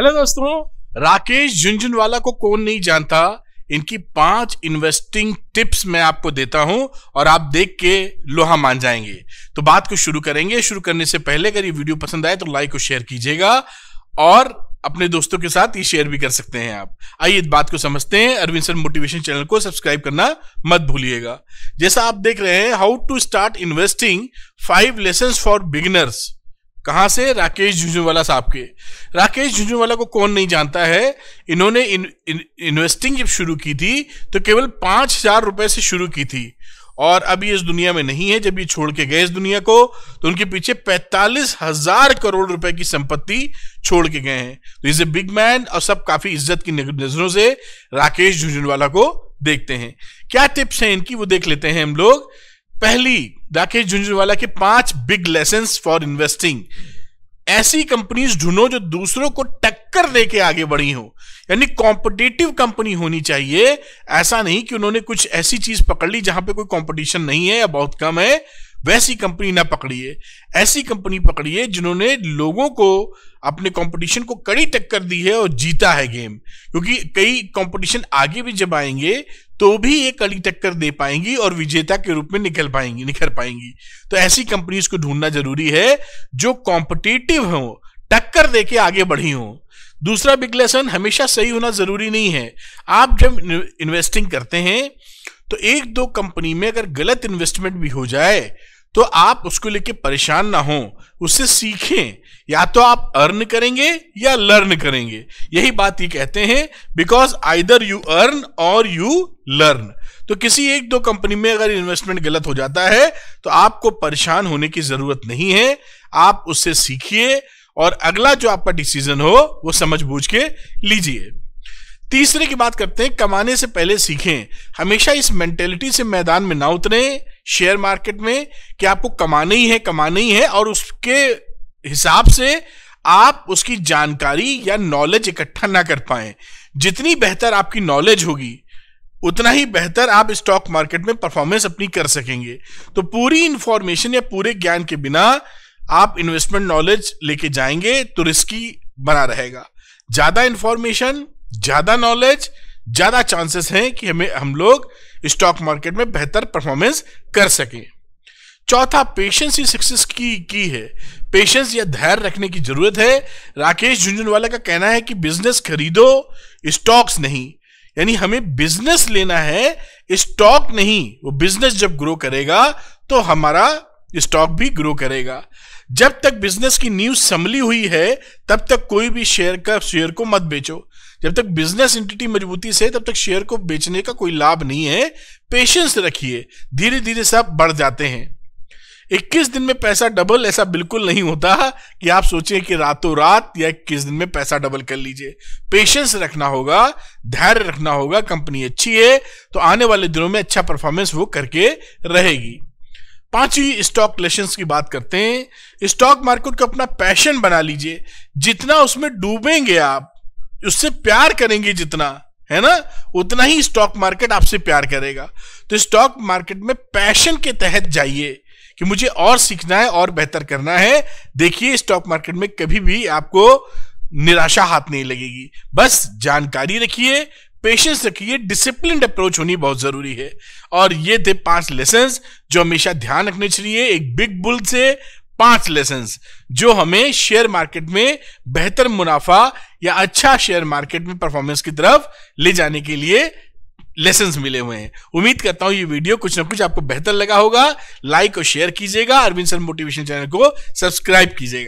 hello दोस्तों राकेश झुंझुनवाला को कौन नहीं जानता इनकी पांच इन्वेस्टिंग टिप्स मैं आपको देता हूं और आप देख के लोहा मान जाएंगे तो बात को शुरू करेंगे शुरू करने से पहले अगर ये वीडियो पसंद आए तो लाइक और शेयर कीजिएगा और अपने दोस्तों के साथ ये शेयर भी कर सकते हैं आप आइए इस बात को समझते हैं अरविंद सर मोटिवेशन चैनल को सब्सक्राइब करना मत भूलिएगा जैसा आप देख रहे हैं how to start investing five lesson for beginners कहाँ से राकेश झुंझुनवाला साहब के राकेश झुंझुनवाला को कौन नहीं जानता है इन्होंने इन, इन, इन्वेस्टिंग जब शुरू की थी तो केवल पाँच हजार रुपये से शुरू की थी और अभी इस दुनिया में नहीं है जब ये छोड़ के गए इस दुनिया को तो उनके पीछे पैंतालीस हजार करोड़ रुपए की संपत्ति छोड़ के गए हैं तो इज ए बिग मैन और सब काफी इज्जत की नजरों से राकेश झुंझुनवाला को देखते हैं क्या टिप्स हैं इनकी वो देख लेते हैं हम लोग पहली राकेश झुंझुनवाला के पांच बिग लेसन फॉर इन्वेस्टिंग ऐसी कंपनीज ढूंढो जो दूसरों को टक्कर देके आगे बढ़ी हो यानी कॉम्पिटेटिव कंपनी होनी चाहिए ऐसा नहीं कि उन्होंने कुछ ऐसी चीज पकड़ ली जहां पे कोई कंपटीशन नहीं है या बहुत कम है वैसी कंपनी ना पकड़िए ऐसी कंपनी पकड़िए जिन्होंने लोगों को अपने कंपटीशन को कड़ी टक्कर दी है और जीता है गेम क्योंकि कई कंपटीशन आगे भी जब आएंगे तो भी ये कड़ी टक्कर दे पाएंगी और विजेता के रूप में निकल पाएंगी निखर पाएंगी तो ऐसी कंपनीज को ढूंढना जरूरी है जो कॉम्पिटिटिव हो टक्कर दे के आगे बढ़ी हो दूसरा बिग लेसन हमेशा सही होना जरूरी नहीं है आप जब इन्वेस्टिंग करते हैं तो एक दो कंपनी में अगर गलत इन्वेस्टमेंट भी हो जाए तो आप उसको लेके परेशान ना हो उससे सीखें या तो आप अर्न करेंगे या लर्न करेंगे यही बात ये कहते हैं because either you earn or you learn तो किसी एक दो कंपनी में अगर इन्वेस्टमेंट गलत हो जाता है तो आपको परेशान होने की जरूरत नहीं है आप उससे सीखिए और अगला जो आपका डिसीजन हो वो समझ बूझ के लीजिए तीसरे की बात करते हैं कमाने से पहले सीखें हमेशा इस मेंटेलिटी से मैदान में ना उतरें शेयर मार्केट में कि आपको कमाना ही है कमाना ही है और उसके हिसाब से आप उसकी जानकारी या नॉलेज इकट्ठा ना कर पाए जितनी बेहतर आपकी नॉलेज होगी उतना ही बेहतर आप स्टॉक मार्केट में परफॉर्मेंस अपनी कर सकेंगे तो पूरी इंफॉर्मेशन या पूरे ज्ञान के बिना आप इन्वेस्टमेंट नॉलेज लेके जाएंगे तो रिस्की बना रहेगा ज्यादा इंफॉर्मेशन ज्यादा नॉलेज ज़्यादा चांसेस हैं कि हमें हम लोग स्टॉक मार्केट में बेहतर परफॉर्मेंस कर सकें चौथा पेशेंस ही सक्सेस की की है पेशेंस या धैर्य रखने की जरूरत है राकेश झुंझुनवाला का कहना है कि बिजनेस खरीदो स्टॉक्स नहीं यानी हमें बिजनेस लेना है स्टॉक नहीं वो बिजनेस जब ग्रो करेगा तो हमारा स्टॉक भी ग्रो करेगा जब तक बिजनेस की न्यूज संभली हुई है तब तक कोई भी शेयर का शेयर को मत बेचो जब तक बिजनेस एंटिटी मजबूती से तब तक शेयर को बेचने का कोई लाभ नहीं है पेशेंस रखिए धीरे धीरे सब बढ़ जाते हैं 21 दिन में पैसा डबल ऐसा बिल्कुल नहीं होता कि आप सोचें कि रातों रात या इक्कीस दिन में पैसा डबल कर लीजिए पेशेंस रखना होगा धैर्य रखना होगा कंपनी अच्छी है तो आने वाले दिनों में अच्छा परफॉर्मेंस वो करके रहेगी पांचवी स्टॉक लेशन की बात करते हैं स्टॉक मार्केट को अपना पैशन बना लीजिए जितना उसमें डूबेंगे आप उससे प्यार करेंगे जितना है ना उतना ही स्टॉक मार्केट आपसे प्यार करेगा तो स्टॉक मार्केट में पैशन के तहत जाइए कि मुझे और सीखना है और बेहतर करना है देखिए स्टॉक मार्केट में कभी भी आपको निराशा हाथ नहीं लगेगी बस जानकारी रखिए पेशेंस रखिए डिसिप्लिन अप्रोच होनी बहुत जरूरी है और ये थे पांच लेसन जो हमेशा ध्यान रखने चाहिए एक बिग बुल से पांच लेसन जो हमें शेयर मार्केट में बेहतर मुनाफा या अच्छा शेयर मार्केट में परफॉर्मेंस की तरफ ले जाने के लिए लेसन मिले हुए हैं उम्मीद करता हूं ये वीडियो कुछ ना कुछ आपको बेहतर लगा होगा लाइक और शेयर कीजिएगा अरविंद सर मोटिवेशन चैनल को सब्सक्राइब कीजिएगा